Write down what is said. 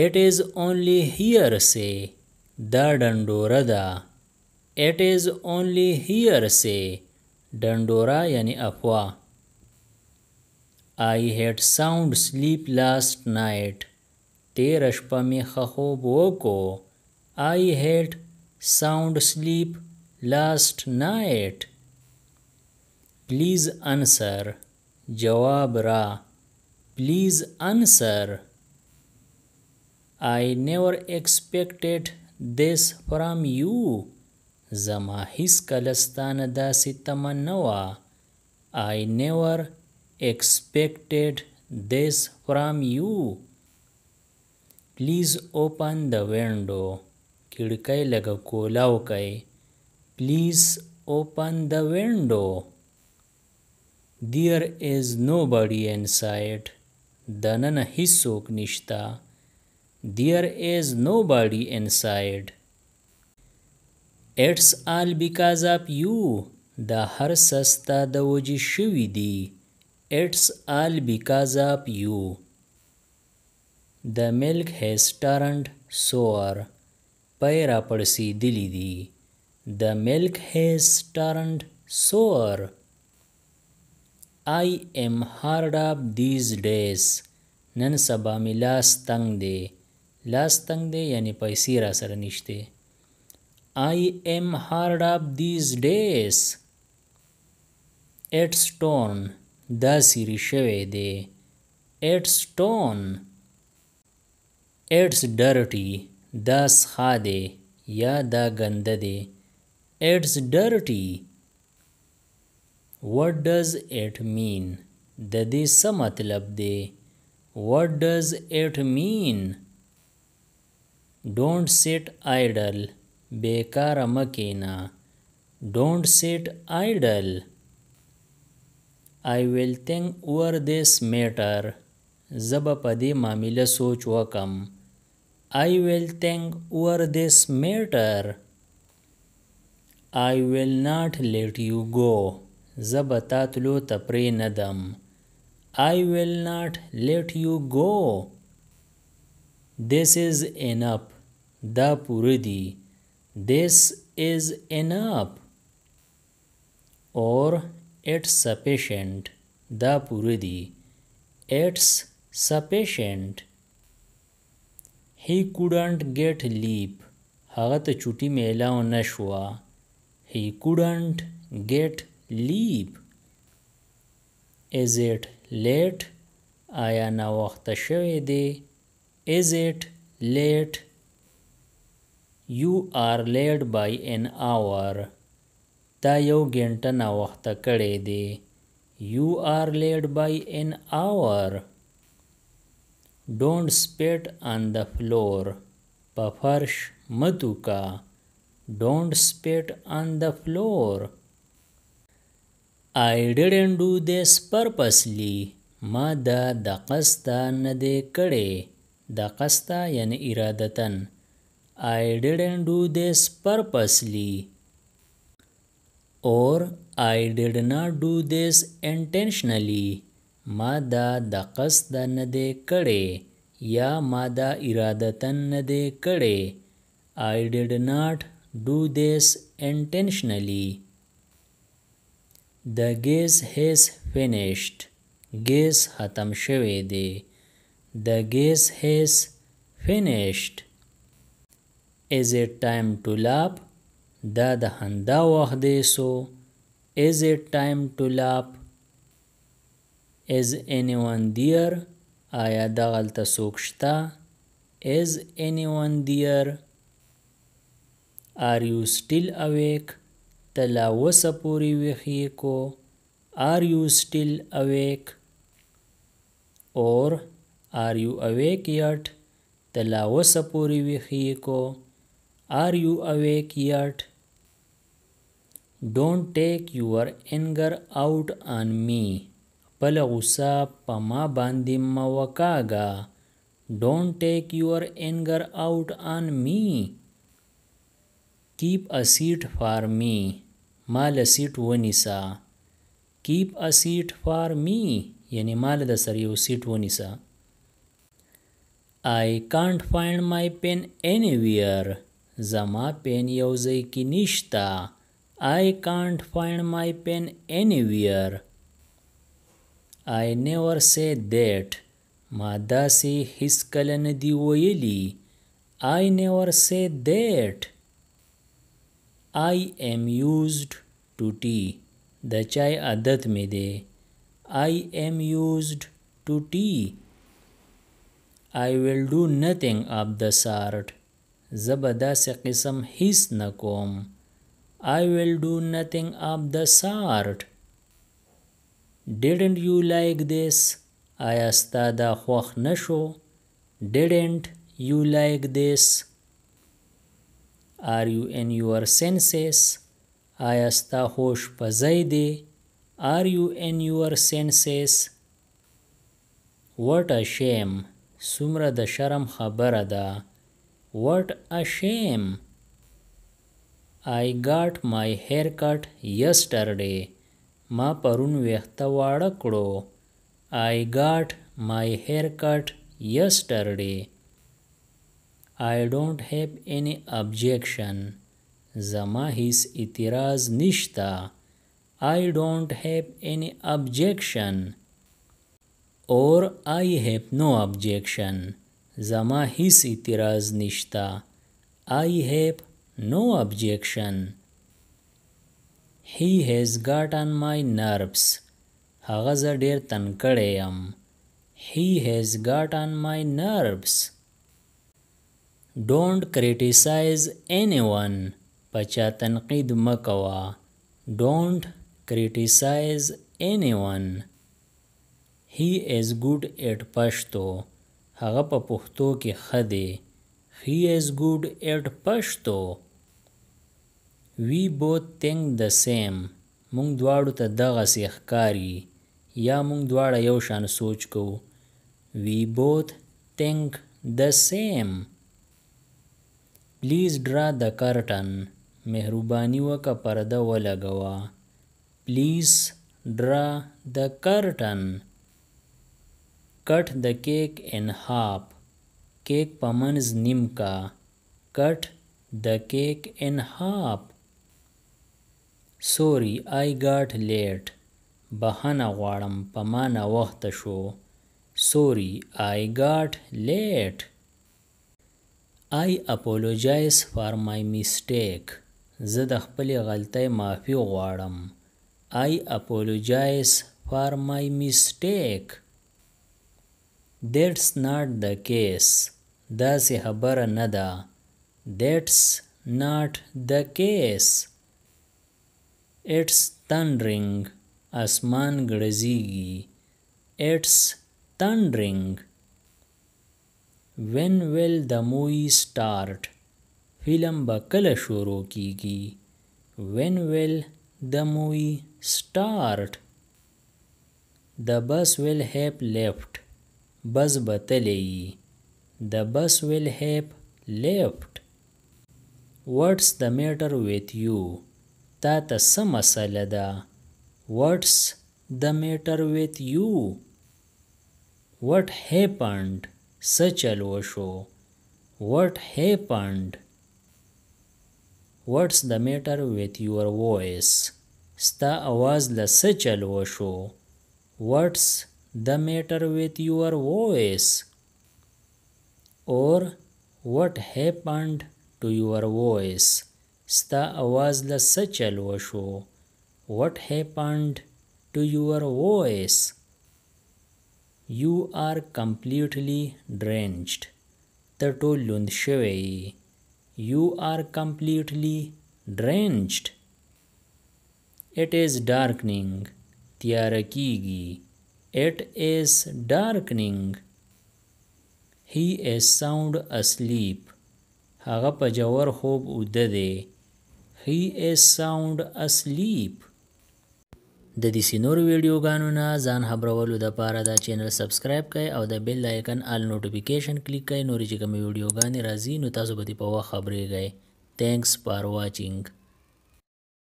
It is only hearsay द डंडोरदा it is only hearsay डंडोरा यानी अफवाह I had sound sleep last night तेरशपा में खोबो को I had sound sleep last night please answer जवाब रा please answer I never expected this from you زما هیڅکله ستانه داسې تمه نه وه I never expected this from you Please open the window کړکۍ لږه کوله وکئ Please open the window There is nobody inside دننه هیڅوک نشته There is nobody inside. It's all because of you. دا هر سستا د وجې شوي دي. It's all because of you. The milk has turned sour. پیرا پړسېدلي دي. The milk has turned sore. I am hard up these days. نن سبا مې لاس تنګ دی. لاس تنگ دی یعنی پیسې را سره نشته I am hard up these days It's torn دا سری شوی دی It's torn It's dirty دا سخا دی یا دا گنده دی It's dirty What does it mean؟ د دې څه مطلب دی What does it mean؟ Don't sit idle, bekar amakina. Don't sit idle. I will think over this matter. زب په دې I will think over this matter I will not let you go زب تا تلو I will not let you go This is enough द पुरुदी this is enough or it's sufficient द पुरुदी it's sufficient he couldn't get sleep हत छुट्टी मेला नशुआ he couldn't get sleep is it late आया ना वक्त शवे दे is it late یو آر لیډ بای ان آور دا یو ګنټه ناوخته کړی دی یو آر لیډ بای ان آور ډونټ سپیټ آن د فلور په فرش متوکا ډونټ سپیټ آن د فلور آی ډیډنټ ډو دیس پرپسلی ما دا د قصد نه دی کړی د قصد یعنی ارادتن I didn't do this purposely or I did not do this intentionally ما دا د قصد نه دی کړې یا ما دا ارادتن نه دی کړې I did not do this intentionally The guess has finished guess ختم شوی دی The guess has finished is it time to laugh دا د خندا وخت دی سو is it time to laugh is anyone there آیا دغلته څوک شته is anyone there are you still awake ته لا اوسه پورې ویښ کو are you still awake or are you awake yet ته لا اوسه پورې ویښ کو Are you awake yet? Don't take your anger out on me. خپل غوسه په ما باندې مه وکاږه Don't take your anger out on me. Keep a seat for me. مال سیټ ونیسا Keep a seat for me. یعنی مال د سر یو سیټ ونیسا I can't find my pen anywhere. زما پین یو ځای کې نشته I can't find my pen anywhere I never say that ما داسې هیڅ کله نه دی ویلي I never say that I am used to tea د چای عادت مې دی I am used to tea I will do nothing of the sort زبه داسې قسم هیڅ نه کوم I will do nothing of the sort. Didn't you like this? آیا ستا دا خوښ نشو Didn't you like this? Are you in your senses? آیا ستا خوش پزی دی Are you in your senses? What a shame! سمره د شرم خبره ده What a shame! I got my haircut yesterday. ما پرون ویخته واړه کړو. I got my haircut yesterday. I don't have any objection. زما هیڅ اعتراض نشته. I don't have any objection. Or I have no objection. زما هیڅ اعتراض نشتا I have no objection He has got on my nerves هغه زه ډیر تن کړی یم He has got on my nerves Don't criticize anyone په چا تنقید مه کوه Don't criticize anyone He is good at Pashto. هغه په پښتو کې ښه دی he is good at پښتو we both think the same موږ دواړو ته دغه سي ښکاری یا موږ دواړه یو شان سوچ کوو we both think the same please draw the curtain مهرباني وکړه پرده ولګوه please draw the curtain cut the cake in half کیک په منځ نیم کا cut the cake in half sorry i got late بهنه غواړم په ما ناوخته شو sorry i got late i apologize for my mistake زه د خپلې غلطۍ معافي غواړم i apologize for my mistake That's not the case. داسې خبره نه ده. That's not the case. It's thundering. اسمان ګرځيږي. It's thundering. When will the movie start? فلم به کله شروع کیږي when will the movie start the bus will have left bus بتلې The bus will have left. What's the matter with you? تا ته څه مسله ده What's the matter with you? What happened? څه چل وشو What happened? What's the matter with your voice? ستا आवाज له څه چل وشو What's the matter with your voice or what happened to your voice स्त आवाज ल वो शो what happened to your voice you are completely drenched तटो लुंद शवेई you are completely drenched it is darkening त्यार की It is darkening. He is sound asleep. هغه په جوور خوب اوده دی. He is sound asleep. د دې سينور ویډیوګانو نه ځان خبرولو د پاره دا چینل سبسکرایب کړئ او د بیل آیکن آل نوټیفیکیشن کلیک کړئ نو چې کوم ویډیوګانې راځي نو تاسو به په وخت خبرېږئ. Thanks for watching.